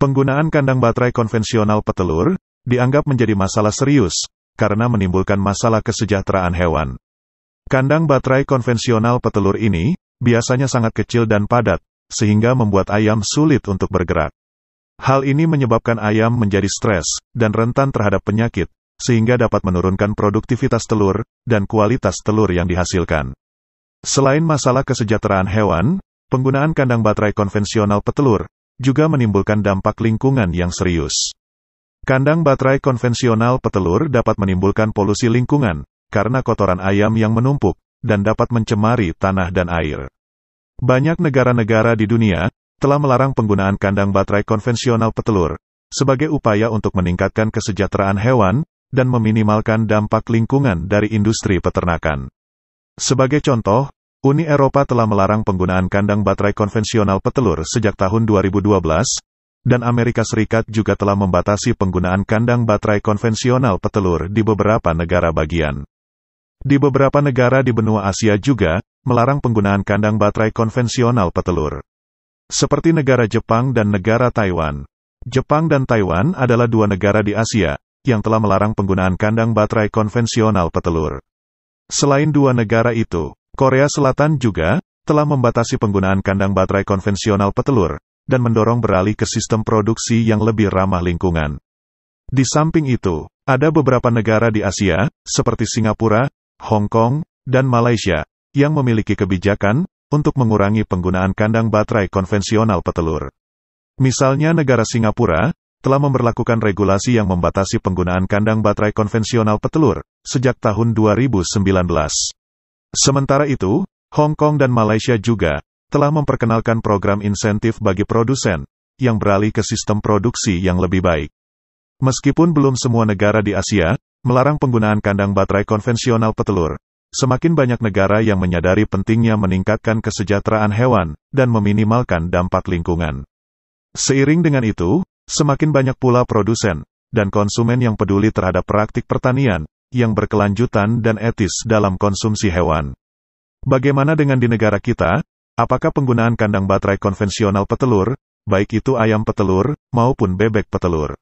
Penggunaan kandang baterai konvensional petelur dianggap menjadi masalah serius karena menimbulkan masalah kesejahteraan hewan. Kandang baterai konvensional petelur ini biasanya sangat kecil dan padat, sehingga membuat ayam sulit untuk bergerak. Hal ini menyebabkan ayam menjadi stres dan rentan terhadap penyakit, sehingga dapat menurunkan produktivitas telur dan kualitas telur yang dihasilkan. Selain masalah kesejahteraan hewan, penggunaan kandang baterai konvensional petelur juga menimbulkan dampak lingkungan yang serius. Kandang baterai konvensional petelur dapat menimbulkan polusi lingkungan, karena kotoran ayam yang menumpuk, dan dapat mencemari tanah dan air. Banyak negara-negara di dunia, telah melarang penggunaan kandang baterai konvensional petelur, sebagai upaya untuk meningkatkan kesejahteraan hewan, dan meminimalkan dampak lingkungan dari industri peternakan. Sebagai contoh, Uni Eropa telah melarang penggunaan kandang baterai konvensional petelur sejak tahun 2012, dan Amerika Serikat juga telah membatasi penggunaan kandang baterai konvensional petelur di beberapa negara bagian. Di beberapa negara di benua Asia juga, melarang penggunaan kandang baterai konvensional petelur. Seperti negara Jepang dan negara Taiwan. Jepang dan Taiwan adalah dua negara di Asia, yang telah melarang penggunaan kandang baterai konvensional petelur. Selain dua negara itu, Korea Selatan juga telah membatasi penggunaan kandang baterai konvensional petelur dan mendorong beralih ke sistem produksi yang lebih ramah lingkungan. Di samping itu, ada beberapa negara di Asia, seperti Singapura, Hong Kong, dan Malaysia, yang memiliki kebijakan untuk mengurangi penggunaan kandang baterai konvensional petelur. Misalnya negara Singapura, telah memperlakukan regulasi yang membatasi penggunaan kandang baterai konvensional petelur, sejak tahun 2019. Sementara itu, Hong Kong dan Malaysia juga telah memperkenalkan program insentif bagi produsen yang beralih ke sistem produksi yang lebih baik. Meskipun belum semua negara di Asia melarang penggunaan kandang baterai konvensional petelur, semakin banyak negara yang menyadari pentingnya meningkatkan kesejahteraan hewan dan meminimalkan dampak lingkungan. Seiring dengan itu, semakin banyak pula produsen dan konsumen yang peduli terhadap praktik pertanian yang berkelanjutan dan etis dalam konsumsi hewan. Bagaimana dengan di negara kita? Apakah penggunaan kandang baterai konvensional petelur, baik itu ayam petelur maupun bebek petelur?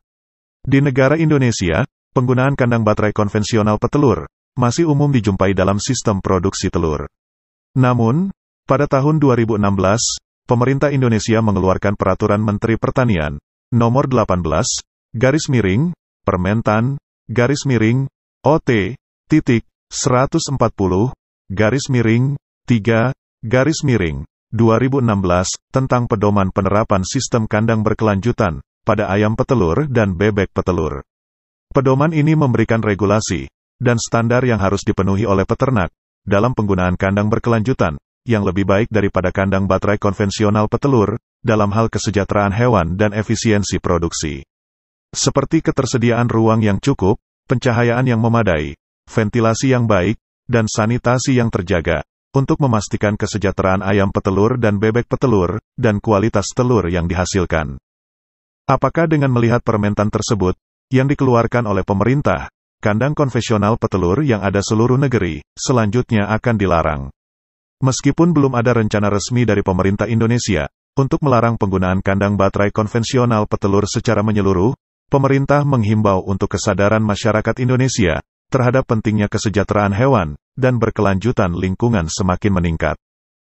Di negara Indonesia, penggunaan kandang baterai konvensional petelur masih umum dijumpai dalam sistem produksi telur. Namun, pada tahun 2016, pemerintah Indonesia mengeluarkan peraturan Menteri Pertanian nomor 18 garis miring Permentan garis miring OT, titik, 140, garis miring, 3, garis miring, 2016, tentang pedoman penerapan sistem kandang berkelanjutan, pada ayam petelur dan bebek petelur. Pedoman ini memberikan regulasi, dan standar yang harus dipenuhi oleh peternak, dalam penggunaan kandang berkelanjutan, yang lebih baik daripada kandang baterai konvensional petelur, dalam hal kesejahteraan hewan dan efisiensi produksi. Seperti ketersediaan ruang yang cukup, pencahayaan yang memadai, ventilasi yang baik, dan sanitasi yang terjaga, untuk memastikan kesejahteraan ayam petelur dan bebek petelur, dan kualitas telur yang dihasilkan. Apakah dengan melihat permentan tersebut, yang dikeluarkan oleh pemerintah, kandang konvensional petelur yang ada seluruh negeri, selanjutnya akan dilarang. Meskipun belum ada rencana resmi dari pemerintah Indonesia untuk melarang penggunaan kandang baterai konvensional petelur secara menyeluruh, pemerintah menghimbau untuk kesadaran masyarakat Indonesia terhadap pentingnya kesejahteraan hewan dan berkelanjutan lingkungan semakin meningkat.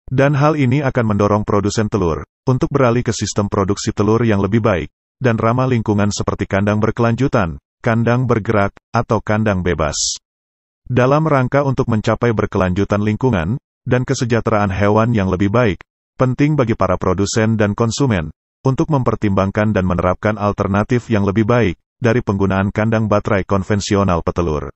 Dan hal ini akan mendorong produsen telur untuk beralih ke sistem produksi telur yang lebih baik dan ramah lingkungan seperti kandang berkelanjutan, kandang bergerak, atau kandang bebas. Dalam rangka untuk mencapai berkelanjutan lingkungan dan kesejahteraan hewan yang lebih baik, penting bagi para produsen dan konsumen untuk mempertimbangkan dan menerapkan alternatif yang lebih baik dari penggunaan kandang baterai konvensional petelur.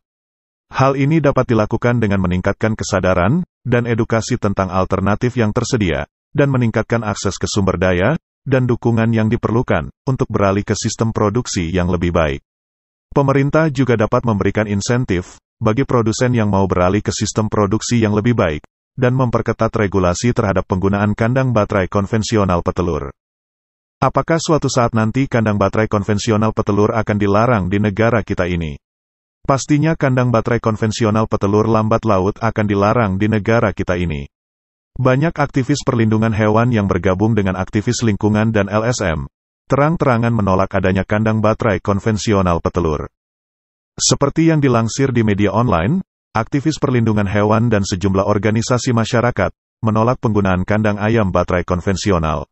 Hal ini dapat dilakukan dengan meningkatkan kesadaran dan edukasi tentang alternatif yang tersedia, dan meningkatkan akses ke sumber daya dan dukungan yang diperlukan untuk beralih ke sistem produksi yang lebih baik. Pemerintah juga dapat memberikan insentif bagi produsen yang mau beralih ke sistem produksi yang lebih baik, dan memperketat regulasi terhadap penggunaan kandang baterai konvensional petelur. Apakah suatu saat nanti kandang baterai konvensional petelur akan dilarang di negara kita ini? Pastinya kandang baterai konvensional petelur lambat laut akan dilarang di negara kita ini. Banyak aktivis perlindungan hewan yang bergabung dengan aktivis lingkungan dan LSM, terang-terangan menolak adanya kandang baterai konvensional petelur. Seperti yang dilansir di media online, aktivis perlindungan hewan dan sejumlah organisasi masyarakat menolak penggunaan kandang ayam baterai konvensional.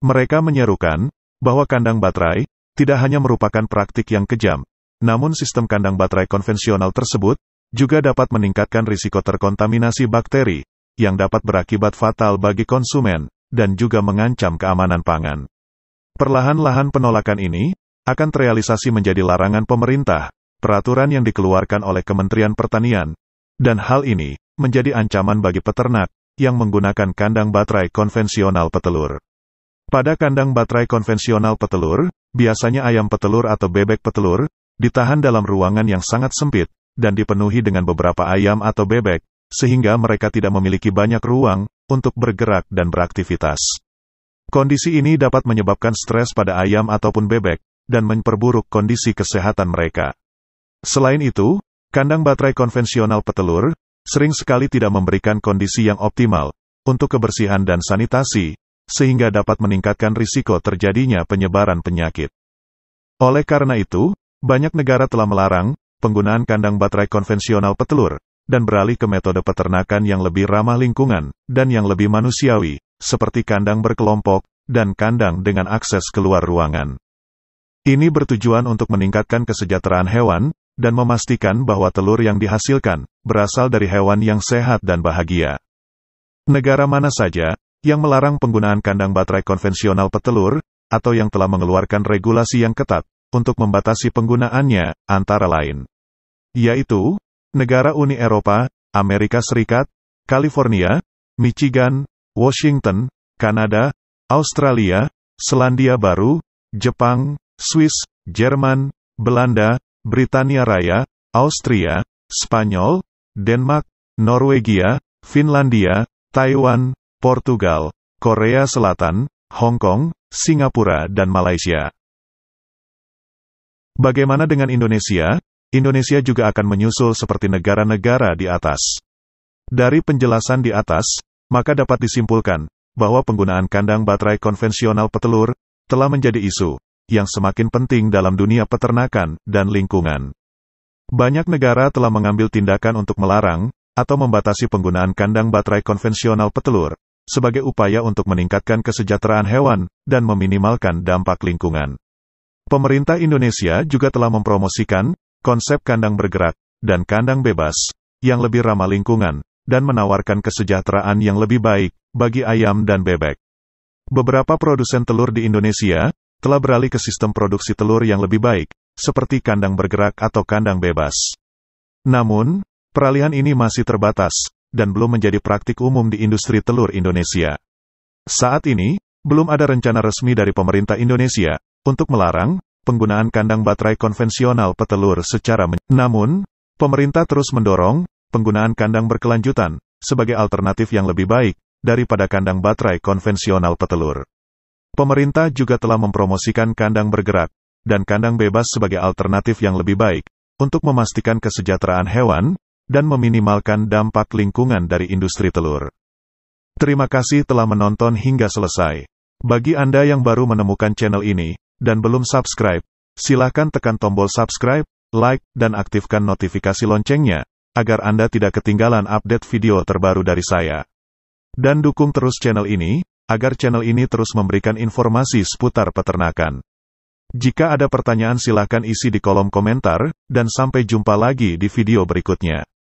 Mereka menyerukan bahwa kandang baterai tidak hanya merupakan praktik yang kejam, namun sistem kandang baterai konvensional tersebut juga dapat meningkatkan risiko terkontaminasi bakteri yang dapat berakibat fatal bagi konsumen dan juga mengancam keamanan pangan. Perlahan-lahan penolakan ini akan terrealisasi menjadi larangan pemerintah, peraturan yang dikeluarkan oleh Kementerian Pertanian, dan hal ini menjadi ancaman bagi peternak yang menggunakan kandang baterai konvensional petelur. Pada kandang baterai konvensional petelur, biasanya ayam petelur atau bebek petelur, ditahan dalam ruangan yang sangat sempit, dan dipenuhi dengan beberapa ayam atau bebek, sehingga mereka tidak memiliki banyak ruang untuk bergerak dan beraktivitas. Kondisi ini dapat menyebabkan stres pada ayam ataupun bebek, dan memperburuk kondisi kesehatan mereka. Selain itu, kandang baterai konvensional petelur sering sekali tidak memberikan kondisi yang optimal untuk kebersihan dan sanitasi, sehingga dapat meningkatkan risiko terjadinya penyebaran penyakit. Oleh karena itu, banyak negara telah melarang penggunaan kandang baterai konvensional petelur, dan beralih ke metode peternakan yang lebih ramah lingkungan, dan yang lebih manusiawi, seperti kandang berkelompok, dan kandang dengan akses keluar ruangan. Ini bertujuan untuk meningkatkan kesejahteraan hewan, dan memastikan bahwa telur yang dihasilkan, berasal dari hewan yang sehat dan bahagia. Negara mana saja, yang melarang penggunaan kandang baterai konvensional petelur, atau yang telah mengeluarkan regulasi yang ketat, untuk membatasi penggunaannya, antara lain. Yaitu, negara Uni Eropa, Amerika Serikat, California, Michigan, Washington, Kanada, Australia, Selandia Baru, Jepang, Swiss, Jerman, Belanda, Britania Raya, Austria, Spanyol, Denmark, Norwegia, Finlandia, Taiwan, Portugal, Korea Selatan, Hong Kong, Singapura dan Malaysia. Bagaimana dengan Indonesia? Indonesia juga akan menyusul seperti negara-negara di atas. Dari penjelasan di atas, maka dapat disimpulkan bahwa penggunaan kandang baterai konvensional petelur telah menjadi isu yang semakin penting dalam dunia peternakan dan lingkungan. Banyak negara telah mengambil tindakan untuk melarang atau membatasi penggunaan kandang baterai konvensional petelur, sebagai upaya untuk meningkatkan kesejahteraan hewan dan meminimalkan dampak lingkungan. Pemerintah Indonesia juga telah mempromosikan konsep kandang bergerak dan kandang bebas yang lebih ramah lingkungan dan menawarkan kesejahteraan yang lebih baik bagi ayam dan bebek. Beberapa produsen telur di Indonesia telah beralih ke sistem produksi telur yang lebih baik, seperti kandang bergerak atau kandang bebas. Namun, peralihan ini masih terbatas, dan belum menjadi praktik umum di industri telur Indonesia. Saat ini, belum ada rencana resmi dari pemerintah Indonesia untuk melarang penggunaan kandang baterai konvensional petelur secara men Namun, pemerintah terus mendorong penggunaan kandang berkelanjutan sebagai alternatif yang lebih baik daripada kandang baterai konvensional petelur. Pemerintah juga telah mempromosikan kandang bergerak dan kandang bebas sebagai alternatif yang lebih baik untuk memastikan kesejahteraan hewan dan meminimalkan dampak lingkungan dari industri telur. Terima kasih telah menonton hingga selesai. Bagi Anda yang baru menemukan channel ini, dan belum subscribe, silakan tekan tombol subscribe, like, dan aktifkan notifikasi loncengnya, agar Anda tidak ketinggalan update video terbaru dari saya. Dan dukung terus channel ini, agar channel ini terus memberikan informasi seputar peternakan. Jika ada pertanyaan silakan isi di kolom komentar, dan sampai jumpa lagi di video berikutnya.